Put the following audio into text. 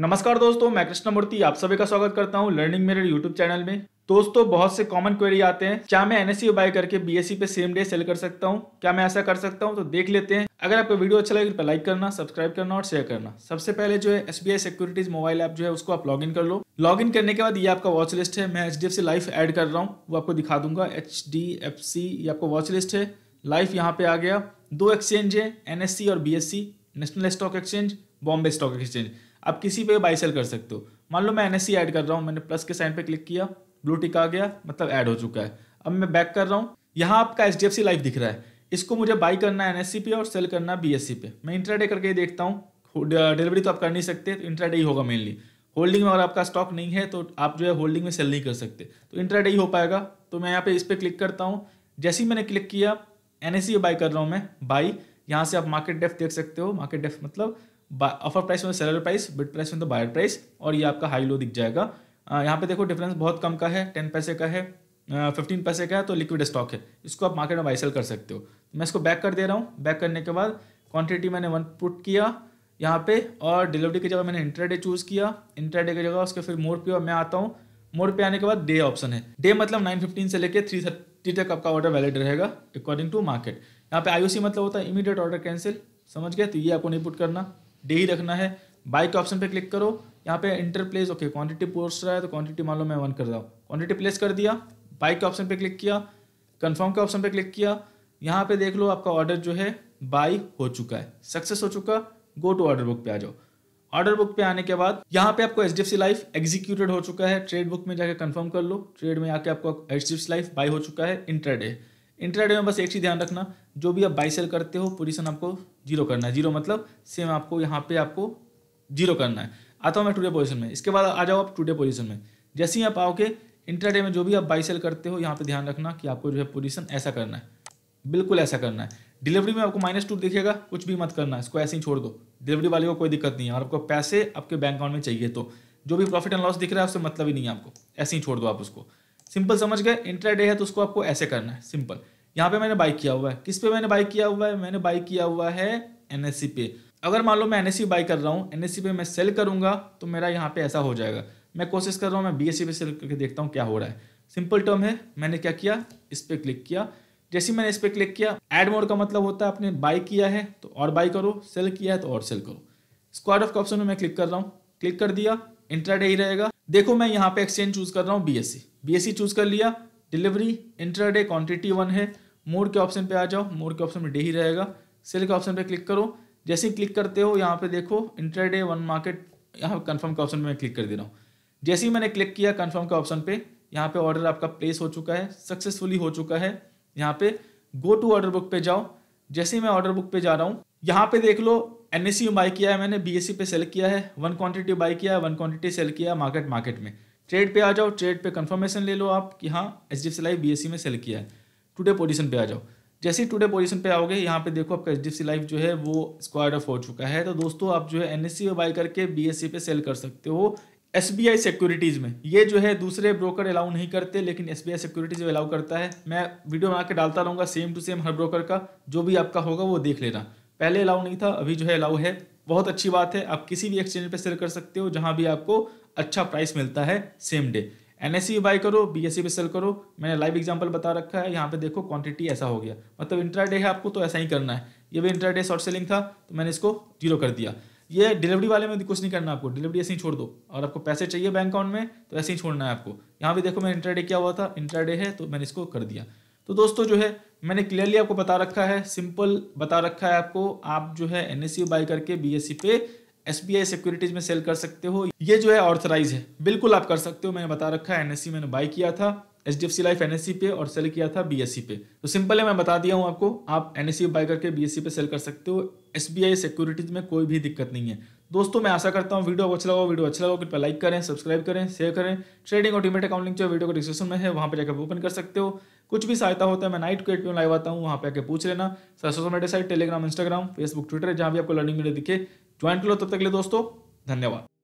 नमस्कार दोस्तों मैं कृष्ण मूर्ति आप सभी का स्वागत करता हूँ लर्निंग मेरे यूट्यूब चैनल में दोस्तों बहुत से कॉमन क्वेरी आते हैं क्या मैं एनएससी बाय e करके बीएससी e पे सेम डे सेल कर सकता हूँ क्या मैं ऐसा कर सकता हूँ तो देख लेते हैं अगर आपको वीडियो अच्छा लगे तो लाइक करना सब्सक्राइब करना और शेयर करना सबसे पहले जो है S B I Securities mobile app जो है उसको आप लॉग इन कर लो लॉग इन करने के बाद ये आपका वॉच लिस्ट है मैं H D F C Life add कर रहा हूँ वो आपको दिखा दूंगा एच डी एफ सी ये आपको वॉच लिस्ट है लाइफ यहाँ पे आ गया दो एक्सचेंज है एन एस सी और B S C National Stock Exchange Bombay Stock Exchange आप किसी पे बाई सेल कर सकते हो मान लो मैं एन ऐड कर रहा हूँ मैंने प्लस के साइन पे क्लिक किया ब्लू टिक आ गया मतलब ऐड हो चुका है अब मैं बैक कर रहा हूँ यहाँ आपका एच डी लाइव दिख रहा है इसको मुझे बाई करना है एन पे और सेल करना है बी पे मैं इंट्राडे करके देखता हूँ डिलीवरी तो आप कर नहीं सकते तो इंट्राडे ही होगा मेनली होल्डिंग में अगर आपका स्टॉक नहीं है तो आप जो है होल्डिंग में सेल नहीं कर सकते तो इंट्राडे ही हो पाएगा तो मैं यहाँ पे इस पर क्लिक करता हूँ जैसे ही मैंने क्लिक किया एन बाई कर रहा हूँ मैं बाई यहाँ से आप मार्केट डेफ देख सकते हो मार्केट डेफ मतलब ऑफर प्राइस में सेलर प्राइस बिट प्राइस में तो बायर प्राइस और ये आपका हाई लो दिख जाएगा यहाँ पे देखो डिफरेंस बहुत कम का है टेन पैसे का है फिफ्टीन पैसे का है तो लिक्विड स्टॉक है इसको आप मार्केट में बाई सेल कर सकते हो तो मैं इसको बैक कर दे रहा हूँ बैक करने के बाद क्वान्टिटी मैंने वन पुट किया यहाँ पे और डिलीवरी की जगह मैंने इंटरडे चूज़ किया इंटरडे की जगह उसके फिर मोर पे मैं आता हूँ मोर पे आने के बाद डे ऑप्शन है डे मतलब नाइन फिफ्टीन से लेकर थ्री थर्टी तक आपका ऑर्डर वैलिड रहेगा अकॉर्डिंग टू मार्केट यहाँ पे आईओसी मतलब होता है इमीडिएट ऑर्डर कैंसिल समझ गए तो ये आपको नहीं पुट करना डे ही रखना है बाई के ऑप्शन पे क्लिक करो यहाँ पे enter place okay quantity post रहा है तो क्वांटिटी मान लो मैं वन कर रहा हूँ क्वांटिटी प्लेस कर दिया बाई के ऑप्शन पे क्लिक किया कंफर्म के ऑप्शन पे क्लिक किया यहाँ पे देख लो आपका ऑर्डर जो है बाई हो चुका है सक्सेस हो चुका गो टू ऑर्डर बुक पे आ जाओ ऑर्डर बुक पे आने के बाद यहाँ पे आपको H D F C Life executed हो चुका है ट्रेड बुक में जाकर कंफर्म कर लो ट्रेड में आके आपको H D F C Life buy हो चुका है इंटरडे इंट्राडे में बस एक चीज़ ध्यान रखना जो भी आप बाई सेल करते हो पोजीशन आपको जीरो करना है जीरो मतलब सेम आपको यहाँ पे आपको जीरो करना है आता हूँ मैं टूडे पोजीशन में इसके बाद आ जाओ आप टूडे पोजीशन में जैसे ही आप आओगे इंट्राडे में जो भी आप बाई सेल करते हो यहाँ पे ध्यान रखना कि आपको जो है पोजीशन ऐसा करना है बिल्कुल ऐसा करना है डिलीवरी में आपको माइनस टू दिखेगा कुछ भी मत करना इसको ऐसे ही छोड़ दो डिलीवरी वाले को कोई दिक्कत नहीं है और आपको पैसे आपके बैंक अकाउंट में चाहिए तो जो भी प्रॉफिट एंड लॉस दिख रहा है उससे मतलब ही नहीं है आपको ऐसे ही छोड़ दो आप उसको सिंपल समझ गए डे है तो उसको आपको ऐसे करना है सिंपल यहाँ पे मैंने बाई किया हुआ है किस पे मैंने बाइक किया हुआ है मैंने बाइक किया हुआ है एन पे अगर मान लो मैं एन बाई कर रहा हूँ एन पे मैं सेल करूँगा तो मेरा यहाँ पे ऐसा हो जाएगा मैं कोशिश कर रहा हूँ मैं बी पे सेल करके देखता हूँ क्या हो रहा है सिंपल टर्म है मैंने क्या किया इस पर क्लिक किया जैसे मैंने इस पर क्लिक किया एड मोड का मतलब होता है आपने बाई किया है तो और बाई करो सेल किया है तो और सेल करो स्क्वाड ऑफ का ऑप्शन में मैं क्लिक कर रहा हूँ क्लिक कर दिया इंट्राडे ही रहेगा देखो मैं यहाँ पे एक्सचेंज चूज कर रहा हूँ बीएससी बीएससी चूज कर लिया डिलीवरी इंटरडे क्वांटिटी वन है मोड के ऑप्शन पे आ जाओ मोड के ऑप्शन में डे ही रहेगा सेल के ऑप्शन पे क्लिक करो जैसे ही क्लिक करते हो यहाँ पे देखो इंटरडे वन मार्केट यहाँ कन्फर्म के ऑप्शन में मैं क्लिक कर दे रहा हूँ जैसे ही मैंने क्लिक किया कन्फर्म के ऑप्शन पे यहाँ पे ऑर्डर आपका प्लेस हो चुका है सक्सेसफुली हो चुका है यहाँ पे गो टू ऑर्डर बुक पे जाओ जैसे ही मैं ऑर्डर बुक पे जा रहा हूँ यहाँ पे देख लो एन एस यू बाई किया है मैंने बी एस सी पे सेल किया है वन क्वांटिटी बाई किया है वन क्वांटिटी सेल किया मार्केट मार्केट में ट्रेड पे आ जाओ ट्रेड पे कंफर्मेशन ले लो आप कि हाँ H D F C Life B S C में सेल किया है टुडे पोजीशन पे आ जाओ जैसे ही टुडे पोजीशन पे आओगे यहाँ पे देखो आपका H D F C Life जो है वो स्क्वायर ऑफ हो चुका है तो दोस्तों आप जो है एन एस सी बाई करके बी एस सी पे सेल कर सकते हो एस बी आई सिक्योरिटीज़ में ये जो है दूसरे ब्रोकर अलाउ नहीं करते लेकिन S B I Securities allow करता है मैं वीडियो बना के डालता रहूँगा सेम टू सेम हर ब्रोकर का जो भी आपका होगा वो देख लेना पहले अलाउ नहीं था अभी जो है अलाउ है बहुत अच्छी बात है आप किसी भी एक्सचेंज पे सेल कर सकते हो जहाँ भी आपको अच्छा प्राइस मिलता है same day N S C buy करो बी एस सी पे सेल करो मैंने लाइव एग्जांपल बता रखा है यहाँ पे देखो क्वांटिटी ऐसा हो गया मतलब इंट्राडे है आपको तो ऐसा ही करना है ये भी इंट्राडे शॉर्ट सेलिंग था तो मैंने इसको जीरो कर दिया ये डिलीवरी वाले में कुछ नहीं करना आपको डिलीवरी ऐसे ही छोड़ दो और आपको पैसे चाहिए बैंक अकाउंट में तो ऐसे ही छोड़ना है आपको यहाँ भी देखो मैंने इंट्राडे क्या हुआ था इंट्राडे है तो मैंने इसको कर दिया तो दोस्तों जो है मैंने क्लियरली आपको बता रखा है सिंपल बता रखा है आपको आप जो है एन बाई e करके बी e पे एस बी आई सिक्योरिटीज में सेल कर सकते हो ये जो है ऑर्थराइज है बिल्कुल आप कर सकते हो मैंने बता रखा है एनएससी e मैंने बाई किया था H D F C Life N पे और सेल किया था बी पे तो सिंपल है मैं बता दिया हूँ आपको आप एन बाई करके बी पे सेल कर सकते हो एस बी आई सिक्योरिटीज में कोई भी दिक्कत नहीं है दोस्तों मैं आशा करता हूँ वीडियो अच्छा लगा वीडियो अच्छा लगा कृपया लाइक करें सब्सक्राइब करें शेयर करें ट्रेडिंग और डिमेट अकाउंट लिंक जो वीडियो को डिस्क्रिप्शन में है वहाँ पर जाकर ओपन कर सकते हो कुछ भी सहायता होता है मैं नाइट को एट लाइव आता हूँ वहाँ पर आकर पूछ लेना social media site Telegram Instagram Facebook Twitter जहाँ भी आपको लर्निंग वीडियो दिखे ज्वाइन कर लो तब तक के लिए दोस्तों धन्यवाद